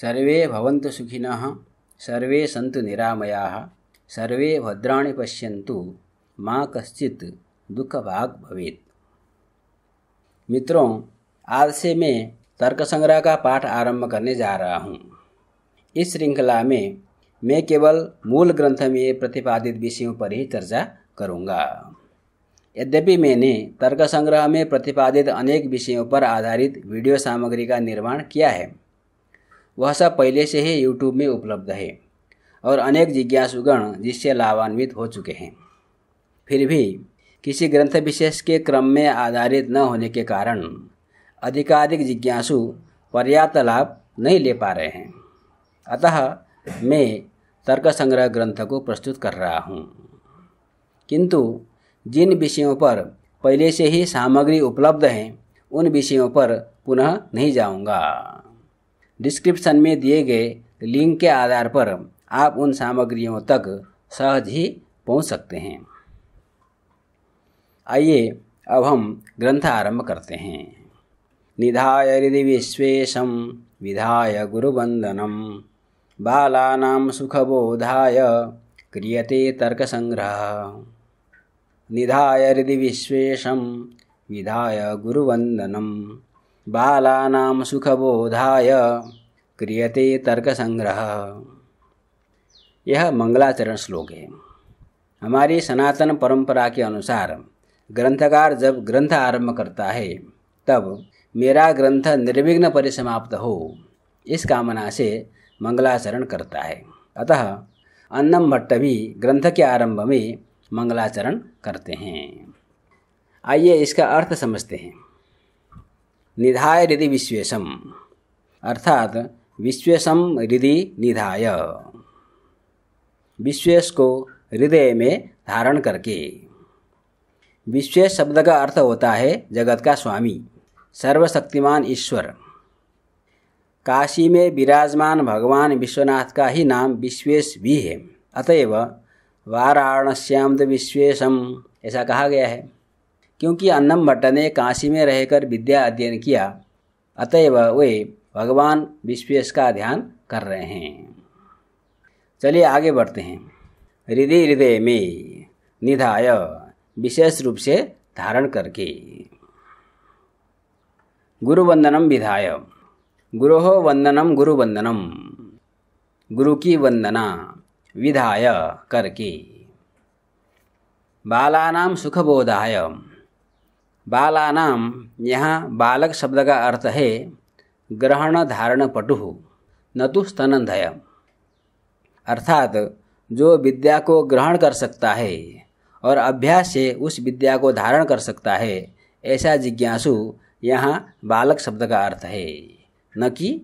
सर्वे भवन्तु सुखिनः सर्वे सन्तु निरामयाः सर्वे भद्राणि पश्यन्तु मा कश्चित् दुःखभाग् भवेत् मित्रों आज से मैं तर्क संग्रह का पाठ आरंभ करने जा रहा हूँ इस श्रृंखला में मैं केवल मूल ग्रंथ में प्रतिपादित विषयों पर ही चर्चा करूँगा यद्यपि मैंने तर्क संग्रह में प्रतिपादित अनेक विषयों पर आधारित वीडियो सामग्री का निर्माण किया है वह सब पहले से ही यूट्यूब में उपलब्ध है और अनेक जिज्ञासुगण जिससे लाभान्वित हो चुके हैं फिर भी किसी ग्रंथ विशेष के क्रम में आधारित न होने के कारण अधिकाधिक जिज्ञासु पर्याप्त लाभ नहीं ले पा रहे हैं अतः मैं तर्क संग्रह ग्रंथ को प्रस्तुत कर रहा हूँ किंतु जिन विषयों पर पहले से ही सामग्री उपलब्ध है उन विषयों पर पुनः नहीं जाऊँगा डिस्क्रिप्शन में दिए गए लिंक के आधार पर आप उन सामग्रियों तक सहज ही पहुंच सकते हैं आइए अब हम ग्रंथ आरंभ करते हैं निधाय हृदय विश्वेशम विधाय गुरुवंदनम बाला सुखबोधाय क्रियते तर्क संग्रह निधाय हृदय विश्वेशं विधाय गुरुवंदनम बालानां सुखबोधाय क्रियते तर्क संग्रह यह मंगलाचरण श्लोक है हमारी सनातन परंपरा के अनुसार ग्रंथकार जब ग्रंथ आरंभ करता है तब मेरा ग्रंथ निर्विघ्न परिसमाप्त हो इस कामना से मंगलाचरण करता है अतः अन्नम भट्ट भी ग्रंथ के आरंभ में मंगलाचरण करते हैं आइए इसका अर्थ समझते हैं निधाय हृदय विश्वेशम अर्थात विश्वेशम हृदय निधाय विश्वेश को हृदय में धारण करके विश्वेश शब्द का अर्थ होता है जगत का स्वामी सर्वशक्तिमान ईश्वर काशी में विराजमान भगवान विश्वनाथ का ही नाम विश्वेश भी है अतएव वाराणस्याम द विश्वेशम ऐसा कहा गया है क्योंकि अन्नम भट्ट ने काशी में रहकर विद्या अध्ययन किया अतएव वे भगवान विश्वेश का ध्यान कर रहे हैं चलिए आगे बढ़ते हैं हृदय हृदय में निधाय विशेष रूप से धारण करके गुरुवंदनम विधाय गुरोह वंदनम गुरु वंदनम गुरु की वंदना विधाय करके बालानाम सुखबोधाय बालानाम यहाँ बालक शब्द का अर्थ है ग्रहण धारण पटु न तो स्तनधय अर्थात जो विद्या को ग्रहण कर सकता है और अभ्यास से उस विद्या को धारण कर सकता है ऐसा जिज्ञासु यहाँ बालक शब्द का अर्थ है न कि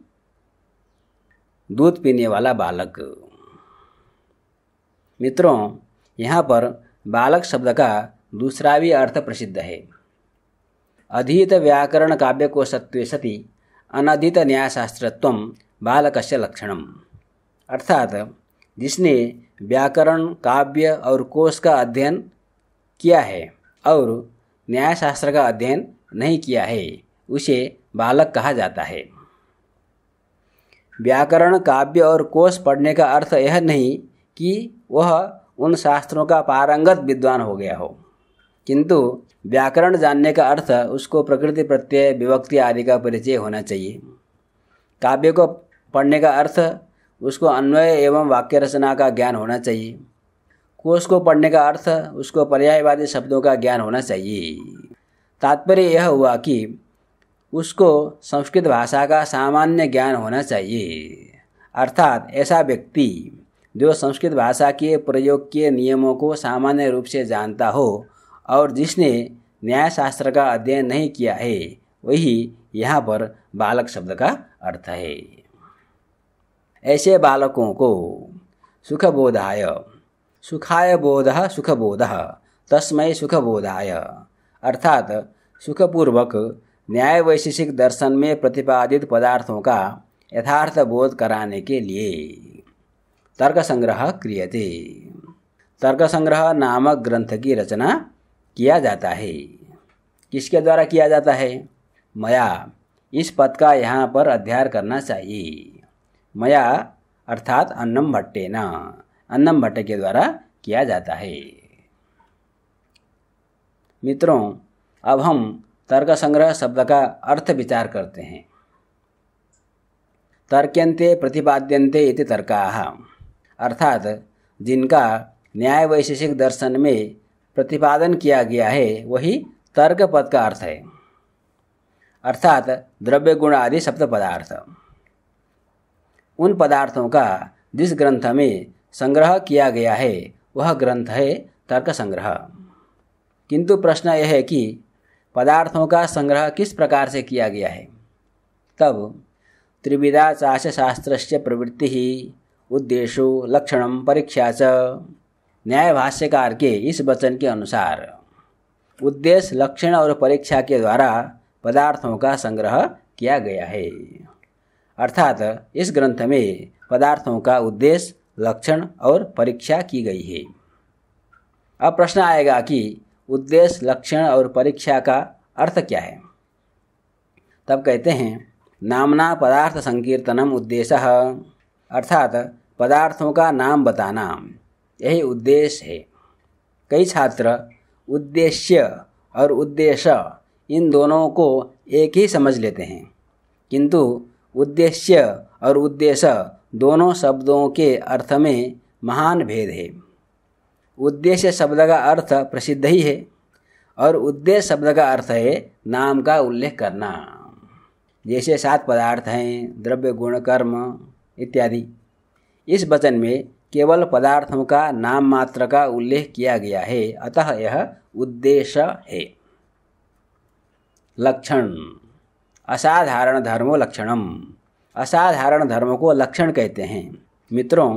दूध पीने वाला बालक मित्रों यहाँ पर बालक शब्द का दूसरा भी अर्थ प्रसिद्ध है अधीत व्याकरण काव्यकोशत्व सति अनधित न्यायशास्त्रत्व बालक से लक्षणम अर्थात जिसने व्याकरण काव्य और कोश का अध्ययन किया है और न्यायशास्त्र का अध्ययन नहीं किया है उसे बालक कहा जाता है व्याकरण काव्य और कोश पढ़ने का अर्थ यह नहीं कि वह उन शास्त्रों का पारंगत विद्वान हो गया हो किंतु व्याकरण जानने का अर्थ उसको प्रकृति प्रत्यय विभक्ति आदि का परिचय होना चाहिए काव्य को पढ़ने का अर्थ उसको अन्वय एवं वाक्य रचना का ज्ञान होना चाहिए कोष को पढ़ने का अर्थ उसको पर्यायवादी शब्दों का ज्ञान होना चाहिए तात्पर्य यह हुआ कि उसको संस्कृत भाषा का सामान्य ज्ञान होना चाहिए अर्थात ऐसा व्यक्ति जो संस्कृत भाषा के प्रयोग के नियमों को सामान्य रूप से जानता हो और जिसने न्यायशास्त्र का अध्ययन नहीं किया है वही यहाँ पर बालक शब्द का अर्थ है ऐसे बालकों को सुखबोधाय सुखाय बोध सुखबोध तस्मय सुखबोधाय अर्थात सुखपूर्वक न्याय वैशेषिक दर्शन में प्रतिपादित पदार्थों का यथार्थ बोध कराने के लिए तर्क संग्रह क्रियते तर्क संग्रह नामक ग्रंथ की रचना किया जाता है किसके द्वारा किया जाता है मया इस पद का यहाँ पर अध्ययन करना चाहिए मया अर्थात अन्नम भट्टे न अन्नम भट्ट के द्वारा किया जाता है मित्रों अब हम तर्क संग्रह शब्द का अर्थ विचार करते हैं तर्क्यंते प्रतिपाद्यंते इति तर्का अर्थात जिनका न्याय वैशेषिक दर्शन में प्रतिपादन किया गया है वही तर्क पद का अर्थ है अर्थात द्रव्य गुण आदि शब्द पदार्थ उन पदार्थों का जिस ग्रंथ में संग्रह किया गया है वह ग्रंथ है तर्क संग्रह किंतु प्रश्न यह है कि पदार्थों का संग्रह किस प्रकार से किया गया है तब त्रिविधा चाश शास्त्र प्रवृत्ति उद्देश्यों लक्षण परीक्षा च न्याय भाष्यकार के इस वचन के अनुसार उद्देश्य लक्षण और परीक्षा के द्वारा पदार्थों का संग्रह किया गया है अर्थात इस ग्रंथ में पदार्थों का उद्देश्य लक्षण और परीक्षा की गई है अब प्रश्न आएगा कि उद्देश्य लक्षण और परीक्षा का अर्थ क्या है तब कहते हैं नामना पदार्थ संकीर्तनम उद्देश्य अर्थात पदार्थों का नाम बताना यही उद्देश्य है कई छात्र उद्देश्य और उद्देश्य इन दोनों को एक ही समझ लेते हैं किंतु उद्देश्य और उद्देश्य दोनों शब्दों के अर्थ में महान भेद है उद्देश्य शब्द का अर्थ प्रसिद्ध ही है और उद्देश्य शब्द का अर्थ है नाम का उल्लेख करना जैसे सात पदार्थ हैं द्रव्य गुण कर्म इत्यादि इस वचन में केवल पदार्थों का नाम मात्र का उल्लेख किया गया है अतः यह उद्देश्य है लक्षण असाधारण धर्मो लक्षणम असाधारण धर्म को लक्षण कहते हैं मित्रों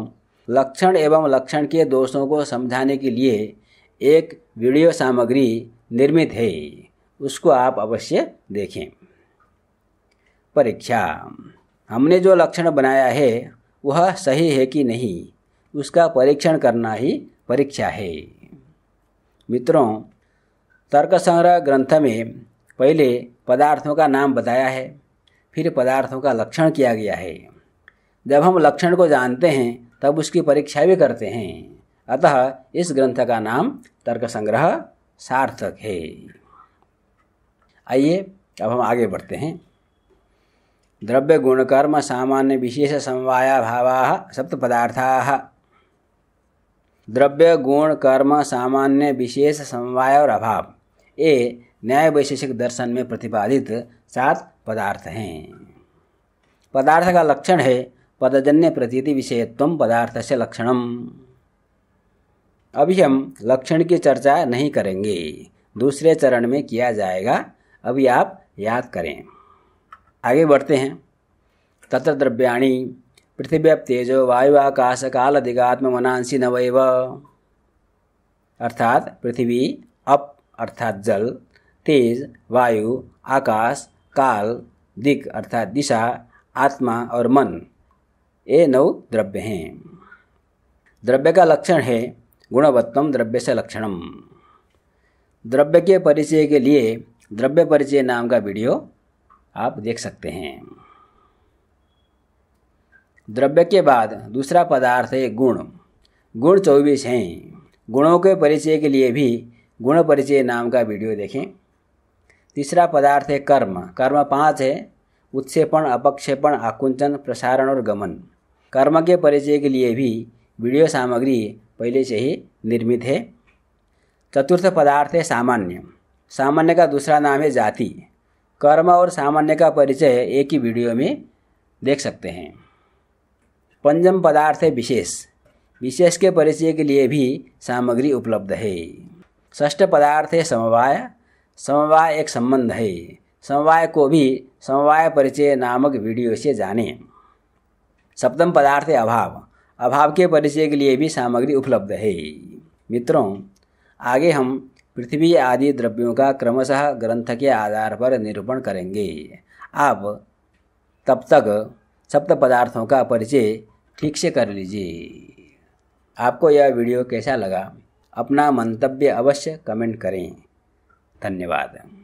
लक्षण एवं लक्षण के दोषों को समझाने के लिए एक वीडियो सामग्री निर्मित है उसको आप अवश्य देखें परीक्षा हमने जो लक्षण बनाया है वह सही है कि नहीं उसका परीक्षण करना ही परीक्षा है मित्रों तर्क संग्रह ग्रंथ में पहले पदार्थों का नाम बताया है फिर पदार्थों का लक्षण किया गया है जब हम लक्षण को जानते हैं तब उसकी परीक्षा भी करते हैं अतः इस ग्रंथ का नाम तर्क संग्रह सार्थक है आइए अब हम आगे बढ़ते हैं द्रव्य गुणकर्म सामान्य विशेष समवाया भावा सप्त पदार्था द्रव्य गुण कर्म सामान्य विशेष समवाय और अभाव ये न्याय वैशेषिक दर्शन में प्रतिपादित सात पदार्थ हैं पदार्थ का लक्षण है पदजन्य प्रतीति विषयत्व पदार्थ से लक्षणम अभी हम लक्षण की चर्चा नहीं करेंगे दूसरे चरण में किया जाएगा अभी आप याद करें आगे बढ़ते हैं तत्र द्रव्याणी वायु आकाश काल दिगात्म मनांसी नवैव अर्थात पृथ्वी अप अर्थात जल तेज वायु आकाश काल दिक अर्थात दिशा आत्मा और मन ये नौ द्रव्य हैं द्रव्य का लक्षण है गुणवत्तम द्रव्य से लक्षणम द्रव्य के परिचय के लिए द्रव्य परिचय नाम का वीडियो आप देख सकते हैं द्रव्य के बाद दूसरा पदार्थ है गुण गुण चौबीस हैं गुणों के परिचय के लिए भी गुण परिचय नाम का वीडियो देखें तीसरा पदार्थ है कर्म कर्म पाँच है उत्सेपण अपक्षेपण आकुंचन प्रसारण और गमन कर्म के परिचय के लिए भी वीडियो सामग्री पहले से ही निर्मित है चतुर्थ पदार्थ है सामान्य सामान्य का दूसरा नाम है जाति कर्म और सामान्य का परिचय एक ही वीडियो में देख सकते हैं पंचम पदार्थ है विशेष विशेष के परिचय के लिए भी सामग्री उपलब्ध है षष्ठ पदार्थ है समवाय समवाय एक संबंध है समवाय को भी समवाय परिचय नामक वीडियो से जाने सप्तम पदार्थ है अभाव अभाव के परिचय के लिए भी सामग्री उपलब्ध है मित्रों आगे हम पृथ्वी आदि द्रव्यों का क्रमशः ग्रंथ के आधार पर निरूपण करेंगे आप तब तक सप्त पदार्थों का परिचय ठीक से कर लीजिए आपको यह वीडियो कैसा लगा अपना मंतव्य अवश्य कमेंट करें धन्यवाद